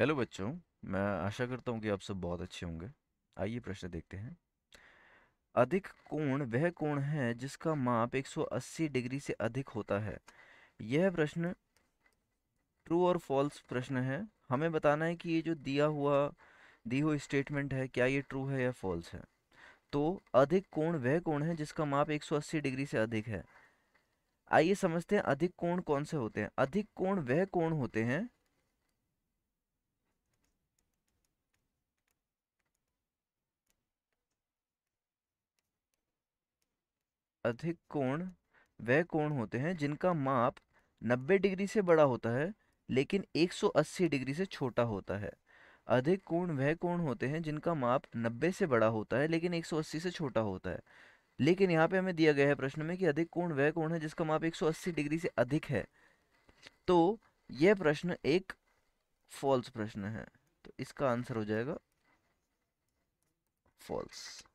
hello बच्चों मैं आशा करता हूँ कि आप सब बहुत अच्छे होंगे आइए प्रश्न देखते हैं अधिक कोण वह कोण है जिसका माप 180 डिग्री से अधिक होता है यह प्रश्न ट्रू और फॉल्स प्रश्न है हमें बताना है कि ये जो दिया हुआ दी हुई स्टेटमेंट है क्या ये ट्रू है या फॉल्स है तो अधिक कोण वह कोण है जिसका माप एक डिग्री से अधिक है आइए समझते हैं अधिक कोण कौन से होते हैं अधिक कोण वह कोण होते हैं अधिक कोण वह कोण होते हैं जिनका माप 90 डिग्री से बड़ा होता है लेकिन 180 डिग्री से छोटा होता है अधिक कोण वह कोण होते हैं जिनका माप 90 से बड़ा होता है लेकिन 180 से छोटा होता है लेकिन यहाँ पे हमें दिया गया है प्रश्न में कि अधिक कोण वह कोण है जिसका माप 180 डिग्री से अधिक है तो यह प्रश्न एक फॉल्स प्रश्न है तो इसका आंसर हो जाएगा फॉल्स